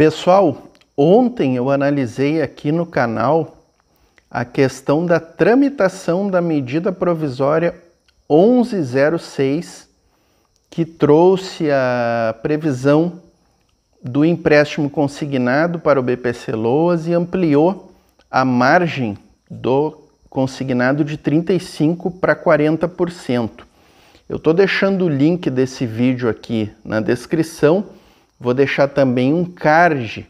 Pessoal, ontem eu analisei aqui no canal a questão da tramitação da medida provisória 1106, que trouxe a previsão do empréstimo consignado para o BPC Loas e ampliou a margem do consignado de 35% para 40%. Eu estou deixando o link desse vídeo aqui na descrição Vou deixar também um card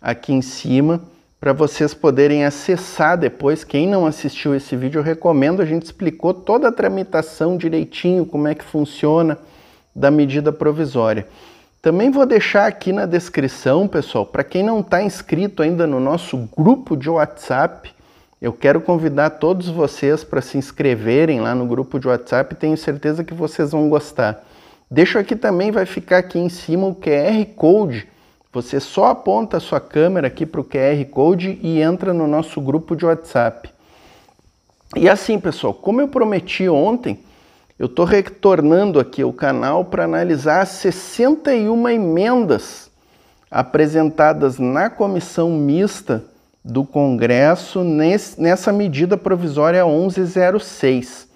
aqui em cima para vocês poderem acessar depois. Quem não assistiu esse vídeo, eu recomendo. A gente explicou toda a tramitação direitinho, como é que funciona da medida provisória. Também vou deixar aqui na descrição, pessoal, para quem não está inscrito ainda no nosso grupo de WhatsApp, eu quero convidar todos vocês para se inscreverem lá no grupo de WhatsApp. Tenho certeza que vocês vão gostar. Deixo aqui também, vai ficar aqui em cima o QR Code. Você só aponta a sua câmera aqui para o QR Code e entra no nosso grupo de WhatsApp. E assim, pessoal, como eu prometi ontem, eu estou retornando aqui o canal para analisar 61 emendas apresentadas na comissão mista do Congresso nessa medida provisória 1106.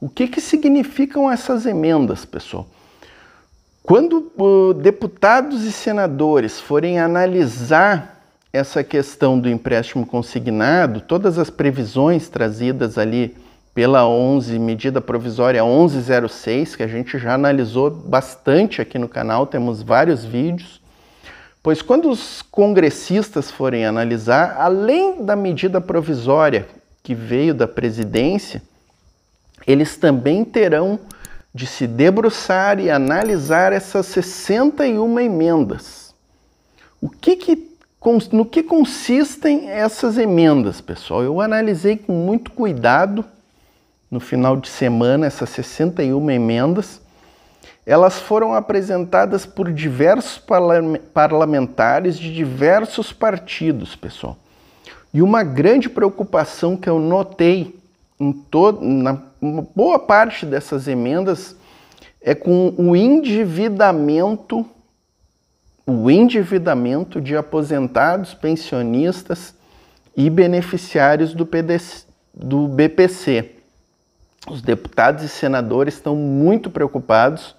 O que, que significam essas emendas, pessoal? Quando uh, deputados e senadores forem analisar essa questão do empréstimo consignado, todas as previsões trazidas ali pela 11, medida provisória 1106, que a gente já analisou bastante aqui no canal, temos vários vídeos. Pois quando os congressistas forem analisar, além da medida provisória que veio da presidência, eles também terão de se debruçar e analisar essas 61 emendas. O que, que no que consistem essas emendas, pessoal? Eu analisei com muito cuidado no final de semana essas 61 emendas. Elas foram apresentadas por diversos parlamentares de diversos partidos, pessoal. E uma grande preocupação que eu notei em todo, na, uma boa parte dessas emendas é com o endividamento, o endividamento de aposentados, pensionistas e beneficiários do, PDC, do BPC. Os deputados e senadores estão muito preocupados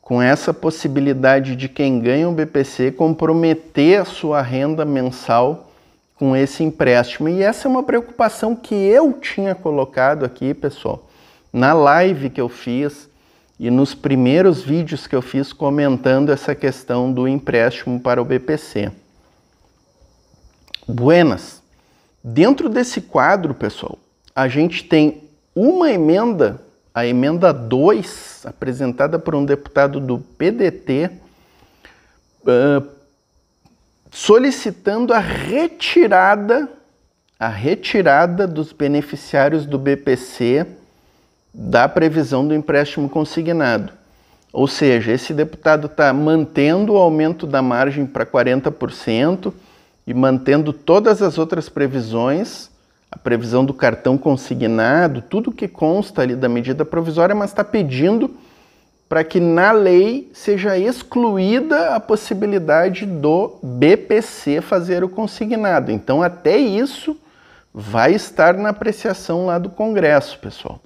com essa possibilidade de quem ganha o BPC comprometer a sua renda mensal com esse empréstimo. E essa é uma preocupação que eu tinha colocado aqui, pessoal, na live que eu fiz e nos primeiros vídeos que eu fiz comentando essa questão do empréstimo para o BPC. Buenas. Dentro desse quadro, pessoal, a gente tem uma emenda, a emenda 2, apresentada por um deputado do PDT, uh, solicitando a retirada a retirada dos beneficiários do BPC da previsão do empréstimo consignado. Ou seja, esse deputado está mantendo o aumento da margem para 40% e mantendo todas as outras previsões, a previsão do cartão consignado, tudo que consta ali da medida provisória, mas está pedindo para que na lei seja excluída a possibilidade do BPC fazer o consignado. Então, até isso vai estar na apreciação lá do Congresso, pessoal.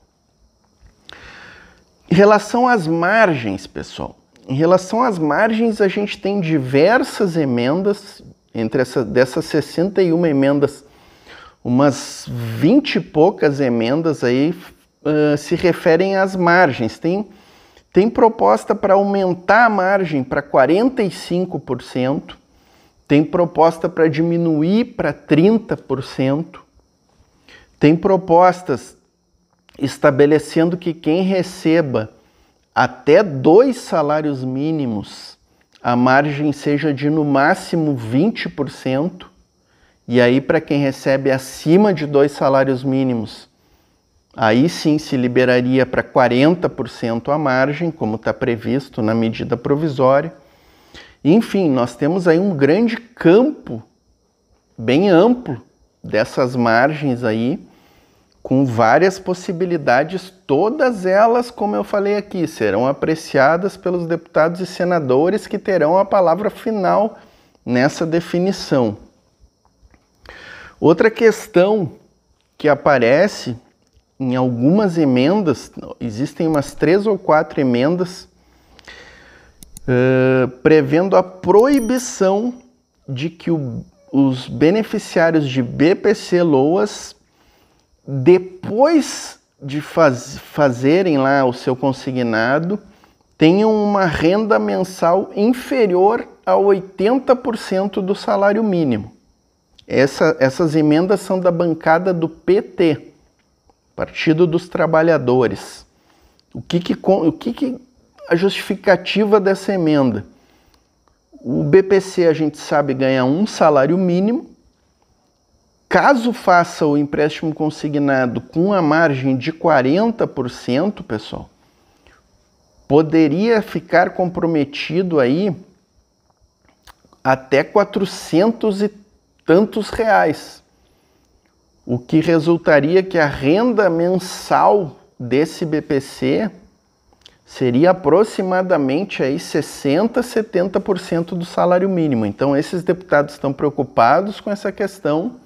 Em relação às margens, pessoal, em relação às margens, a gente tem diversas emendas, entre essa, dessas 61 emendas, umas 20 e poucas emendas aí uh, se referem às margens. Tem tem proposta para aumentar a margem para 45%, tem proposta para diminuir para 30%, tem propostas estabelecendo que quem receba até dois salários mínimos, a margem seja de no máximo 20%, e aí para quem recebe acima de dois salários mínimos, aí sim se liberaria para 40% a margem, como está previsto na medida provisória. Enfim, nós temos aí um grande campo bem amplo dessas margens aí, com várias possibilidades, todas elas, como eu falei aqui, serão apreciadas pelos deputados e senadores que terão a palavra final nessa definição. Outra questão que aparece em algumas emendas, existem umas três ou quatro emendas uh, prevendo a proibição de que o, os beneficiários de BPC Loas, depois de faz, fazerem lá o seu consignado, tenham uma renda mensal inferior a 80% do salário mínimo. Essa, essas emendas são da bancada do PT. Partido dos Trabalhadores. O que que, o que, que a justificativa dessa emenda? O BPC a gente sabe ganha um salário mínimo. Caso faça o empréstimo consignado com a margem de 40%, pessoal, poderia ficar comprometido aí até 400 e tantos reais o que resultaria que a renda mensal desse BPC seria aproximadamente aí 60, 70% do salário mínimo. Então esses deputados estão preocupados com essa questão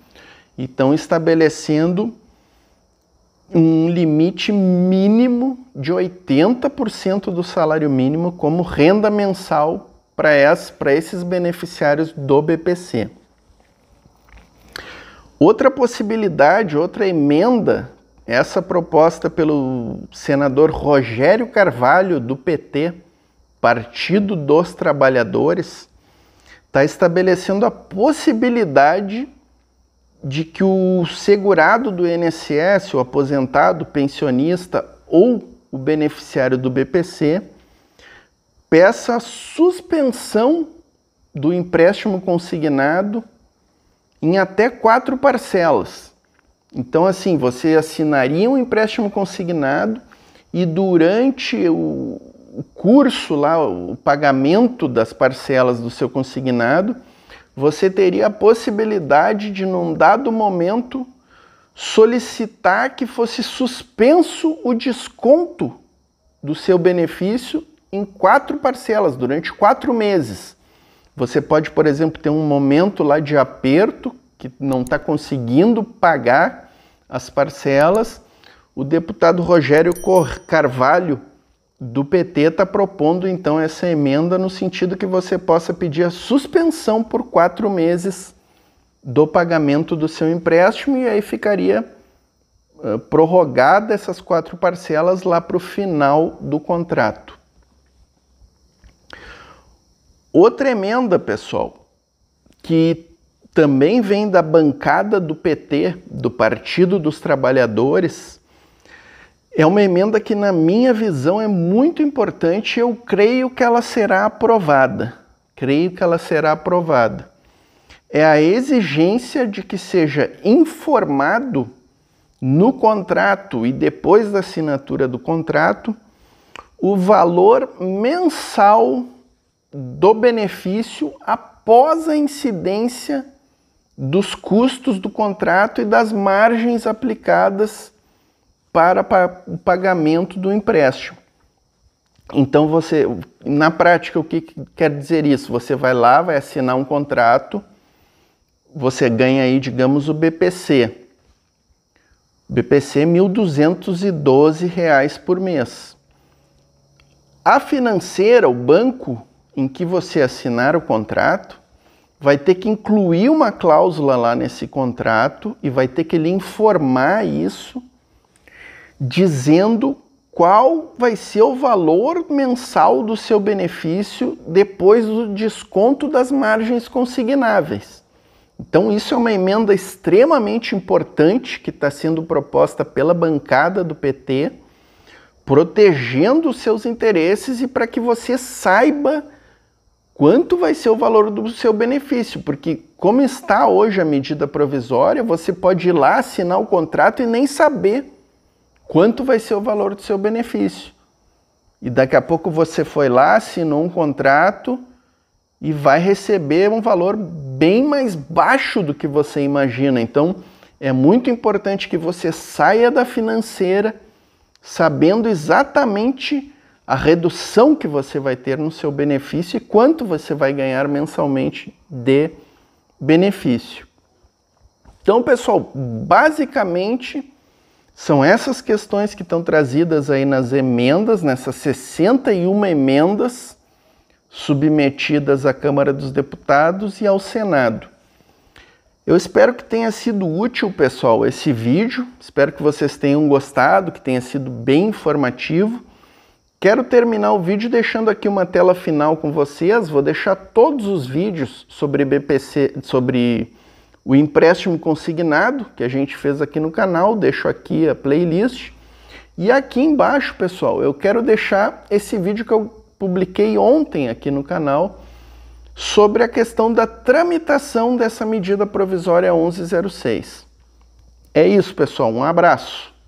e estão estabelecendo um limite mínimo de 80% do salário mínimo como renda mensal para esses beneficiários do BPC. Outra possibilidade, outra emenda, essa proposta pelo senador Rogério Carvalho, do PT, Partido dos Trabalhadores, está estabelecendo a possibilidade de que o segurado do INSS, o aposentado, pensionista ou o beneficiário do BPC peça a suspensão do empréstimo consignado em até quatro parcelas. Então, assim, você assinaria um empréstimo consignado e durante o curso lá, o pagamento das parcelas do seu consignado, você teria a possibilidade de, num dado momento, solicitar que fosse suspenso o desconto do seu benefício em quatro parcelas durante quatro meses. Você pode, por exemplo, ter um momento lá de aperto que não está conseguindo pagar as parcelas. O deputado Rogério Carvalho do PT está propondo então essa emenda no sentido que você possa pedir a suspensão por quatro meses do pagamento do seu empréstimo e aí ficaria uh, prorrogada essas quatro parcelas lá para o final do contrato. Outra emenda, pessoal, que também vem da bancada do PT, do Partido dos Trabalhadores, é uma emenda que, na minha visão, é muito importante. Eu creio que ela será aprovada. Creio que ela será aprovada. É a exigência de que seja informado no contrato e depois da assinatura do contrato o valor mensal do benefício após a incidência dos custos do contrato e das margens aplicadas para o pagamento do empréstimo. Então você, na prática, o que quer dizer isso? Você vai lá, vai assinar um contrato, você ganha aí, digamos, o BPC. BPC R$ 1.212 por mês. A financeira, o banco, em que você assinar o contrato, vai ter que incluir uma cláusula lá nesse contrato e vai ter que lhe informar isso, dizendo qual vai ser o valor mensal do seu benefício depois do desconto das margens consignáveis. Então, isso é uma emenda extremamente importante que está sendo proposta pela bancada do PT, protegendo os seus interesses e para que você saiba quanto vai ser o valor do seu benefício, porque como está hoje a medida provisória, você pode ir lá assinar o contrato e nem saber quanto vai ser o valor do seu benefício. E daqui a pouco você foi lá, assinou um contrato e vai receber um valor bem mais baixo do que você imagina. Então, é muito importante que você saia da financeira sabendo exatamente a redução que você vai ter no seu benefício e quanto você vai ganhar mensalmente de benefício. Então, pessoal, basicamente são essas questões que estão trazidas aí nas emendas, nessas 61 emendas submetidas à Câmara dos Deputados e ao Senado. Eu espero que tenha sido útil, pessoal, esse vídeo. Espero que vocês tenham gostado, que tenha sido bem informativo. Quero terminar o vídeo deixando aqui uma tela final com vocês. Vou deixar todos os vídeos sobre BPC, sobre o empréstimo consignado que a gente fez aqui no canal. Deixo aqui a playlist. E aqui embaixo, pessoal, eu quero deixar esse vídeo que eu publiquei ontem aqui no canal sobre a questão da tramitação dessa medida provisória 1106. É isso, pessoal. Um abraço.